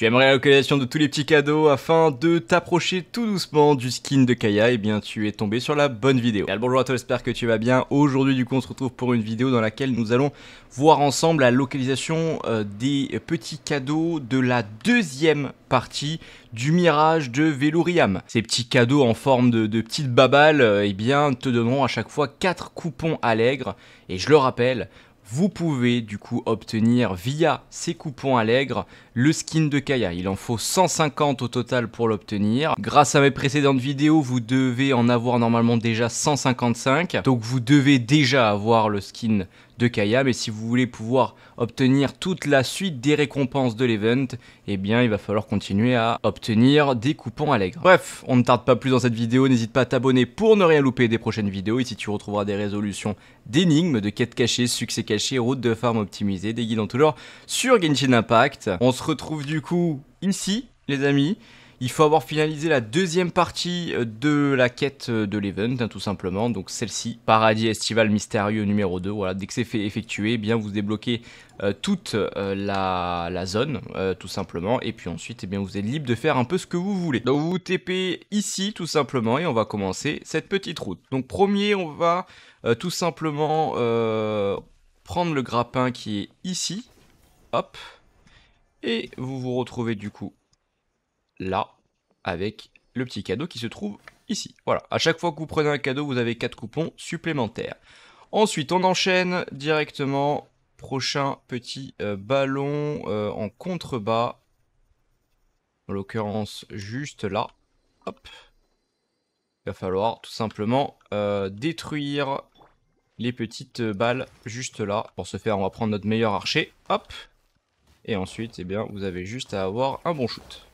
Tu aimerais la localisation de tous les petits cadeaux afin de t'approcher tout doucement du skin de Kaya, et eh bien tu es tombé sur la bonne vidéo. bonjour à toi, j'espère que tu vas bien. Aujourd'hui du coup on se retrouve pour une vidéo dans laquelle nous allons voir ensemble la localisation euh, des petits cadeaux de la deuxième partie du mirage de Velouriam. Ces petits cadeaux en forme de, petites babales, et euh, eh bien te donneront à chaque fois 4 coupons allègres, et je le rappelle, vous pouvez du coup obtenir via ces coupons allègres le skin de Kaya. Il en faut 150 au total pour l'obtenir. Grâce à mes précédentes vidéos, vous devez en avoir normalement déjà 155. Donc vous devez déjà avoir le skin de Kaya, mais si vous voulez pouvoir obtenir toute la suite des récompenses de l'event, eh bien il va falloir continuer à obtenir des coupons allègres. Bref, on ne tarde pas plus dans cette vidéo, n'hésite pas à t'abonner pour ne rien louper des prochaines vidéos, ici tu retrouveras des résolutions d'énigmes, de quêtes cachées, succès cachés, routes de farm optimisées, des guides en tout genre sur Genshin Impact. On retrouve du coup ici, les amis. Il faut avoir finalisé la deuxième partie euh, de la quête euh, de l'event, hein, tout simplement. Donc celle-ci, paradis estival mystérieux numéro 2. Voilà, dès que c'est fait effectué, eh bien vous débloquez euh, toute la, zone, tout simplement. Et puis ensuite, et eh bien vous êtes libre de faire un peu ce que vous voulez. Donc vous, vous TP ici, tout simplement, et on va commencer cette petite route. Donc premier, on va tout simplement prendre le grappin qui est ici. Hop. Et vous vous retrouvez du coup là avec le petit cadeau qui se trouve ici. Voilà, à chaque fois que vous prenez un cadeau, vous avez 4 coupons supplémentaires. Ensuite, on enchaîne directement. Prochain petit euh, ballon euh, en contrebas. En l'occurrence, juste là. Hop. Il va falloir tout simplement euh, détruire les petites balles juste là. Pour ce faire, on va prendre notre meilleur archer. Hop. Et ensuite, eh bien, vous avez juste à avoir un bon shoot.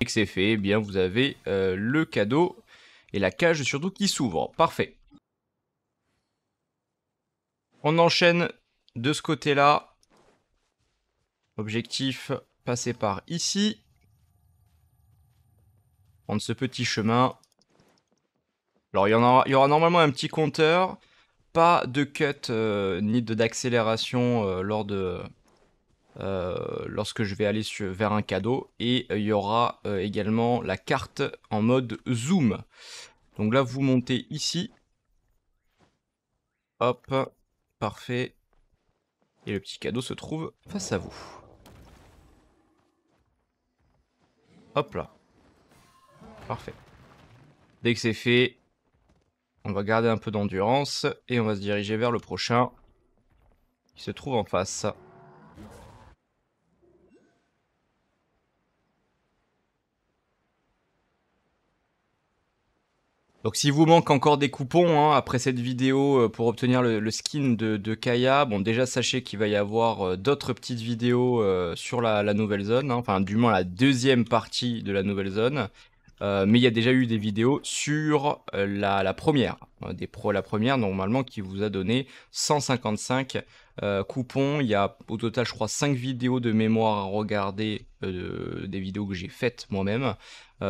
Et que c'est fait, eh bien, vous avez euh, le cadeau et la cage surtout qui s'ouvre. Parfait. On enchaîne de ce côté-là. Objectif, passer par ici. Prendre ce petit chemin. Alors, il y, aura, normalement un petit compteur. Pas de cut euh, ni d'accélération euh, lors de euh, lorsque je vais aller vers un cadeau. Et euh, il y aura euh, également la carte en mode zoom. Donc là, vous montez ici. Hop, parfait. Et le petit cadeau se trouve face à vous. Hop là. Parfait. Dès que c'est fait, on va garder un peu d'endurance et on va se diriger vers le prochain qui se trouve en face. Donc si vous manque encore des coupons hein, après cette vidéo euh, pour obtenir le, skin de, Kaya, bon déjà sachez qu'il va y avoir euh, d'autres petites vidéos euh, sur la, nouvelle zone, hein, enfin du moins la deuxième partie de la nouvelle zone. Euh, mais il y a déjà eu des vidéos sur euh, la, première, hein, des pro, la première normalement qui vous a donné 155 euh, coupons. Il y a au total, je crois, 5 vidéos de mémoire à regarder, des vidéos que j'ai faites moi-même.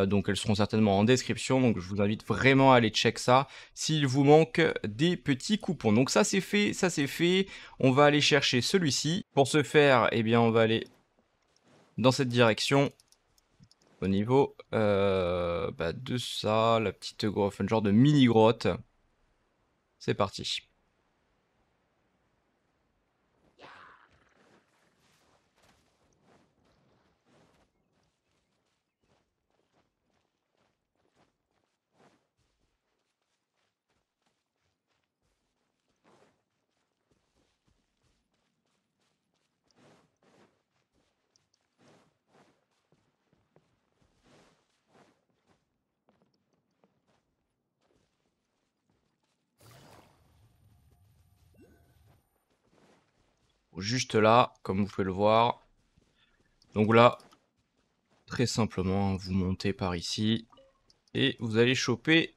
donc elles seront certainement en description. Donc je vous invite vraiment à aller check ça s'il vous manque des petits coupons. Donc ça c'est fait, ça c'est fait. On va aller chercher celui-ci. Pour ce faire, eh bien on va aller dans cette direction au niveau euh, bah, de ça, la petite grotte, un genre de mini grotte. C'est parti. juste là, comme vous pouvez le voir. Donc là, très simplement, vous montez par ici et vous allez choper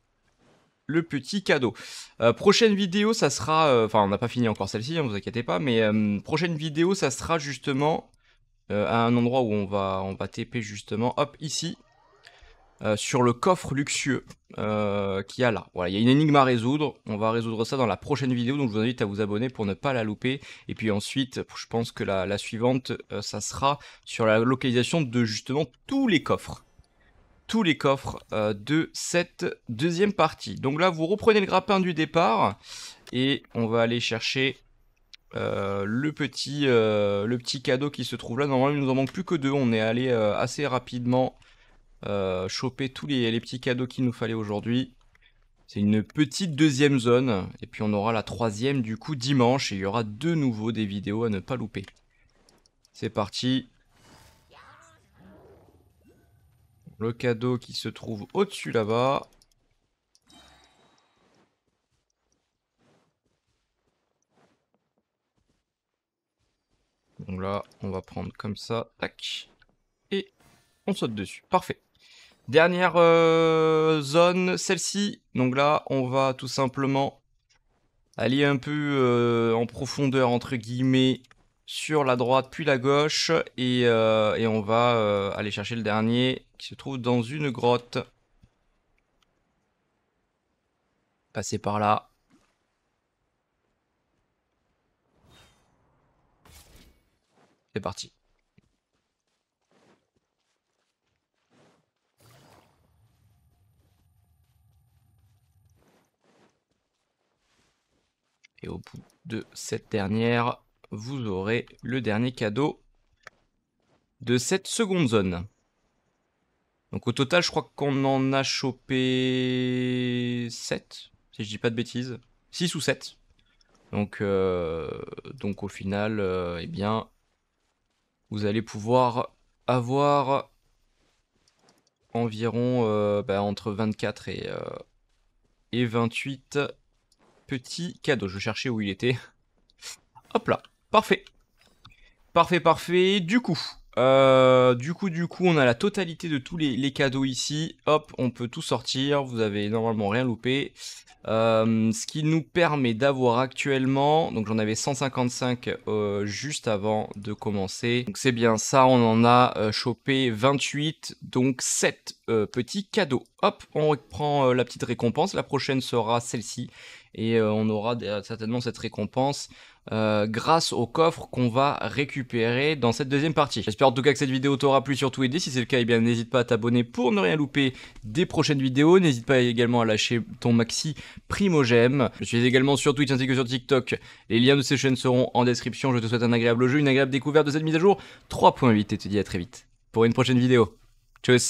le petit cadeau. Euh, prochaine vidéo, ça sera... Euh, enfin, on n'a pas fini encore celle-ci, ne hein, vous inquiétez pas, mais euh, prochaine vidéo, ça sera justement à un endroit où on va, on va TP justement, hop, ici. Euh, sur le coffre luxueux euh, qu'il y a là. Voilà, il y a une énigme à résoudre. On va résoudre ça dans la prochaine vidéo, donc je vous invite à vous abonner pour ne pas la louper. Et puis ensuite, je pense que la, suivante, euh, ça sera sur la localisation de justement tous les coffres tous les coffres de cette deuxième partie. Donc là, vous reprenez le grappin du départ et on va aller chercher le, petit, le petit cadeau qui se trouve là. Normalement, il nous en manque plus que deux. On est allé assez rapidement euh, choper tous les, les, petits cadeaux qu'il nous fallait aujourd'hui. C'est une petite deuxième zone, et puis on aura la troisième du coup dimanche, et il y aura de nouveau des vidéos à ne pas louper. C'est parti. Le cadeau qui se trouve au-dessus là-bas. Donc là, on va prendre comme ça, tac. Et on saute dessus. Parfait. Dernière euh, zone, celle-ci. Donc là, on va tout simplement aller un peu euh, en profondeur, entre guillemets, sur la droite, puis la gauche. Et, euh, et on va aller chercher le dernier qui se trouve dans une grotte. Passer par là. C'est parti. Et au bout de cette dernière, vous aurez le dernier cadeau de cette seconde zone. Donc au total, je crois qu'on en a chopé 7, si je dis pas de bêtises. 6 ou 7. Donc, euh, donc au final, euh, eh bien, vous allez pouvoir avoir environ euh, bah, entre 24 et, et 28 petit cadeau. Je cherchais où il était. Hop là, parfait. Parfait, parfait. Du coup, euh, du coup, du coup, on a la totalité de tous les, cadeaux ici. Hop, on peut tout sortir. Vous avez normalement rien loupé. Euh, ce qui nous permet d'avoir actuellement, donc j'en avais 155 euh, juste avant de commencer. Donc c'est bien ça, on en a chopé 28, donc 7 petits cadeaux. Hop, on reprend la petite récompense. La prochaine sera celle-ci et euh, on aura euh, certainement cette récompense euh, grâce au coffre qu'on va récupérer dans cette deuxième partie. J'espère en tout cas que cette vidéo t'aura plu, surtout aidé. Si c'est le cas, eh bien n'hésite pas à t'abonner pour ne rien louper des prochaines vidéos. N'hésite pas également à lâcher ton maxi primogem. Je suis également sur Twitch ainsi que sur TikTok. Les liens de ces chaînes seront en description. Je te souhaite un agréable jeu, une agréable découverte de cette mise à jour 3.8 et te dis à très vite pour une prochaine vidéo. Tchuss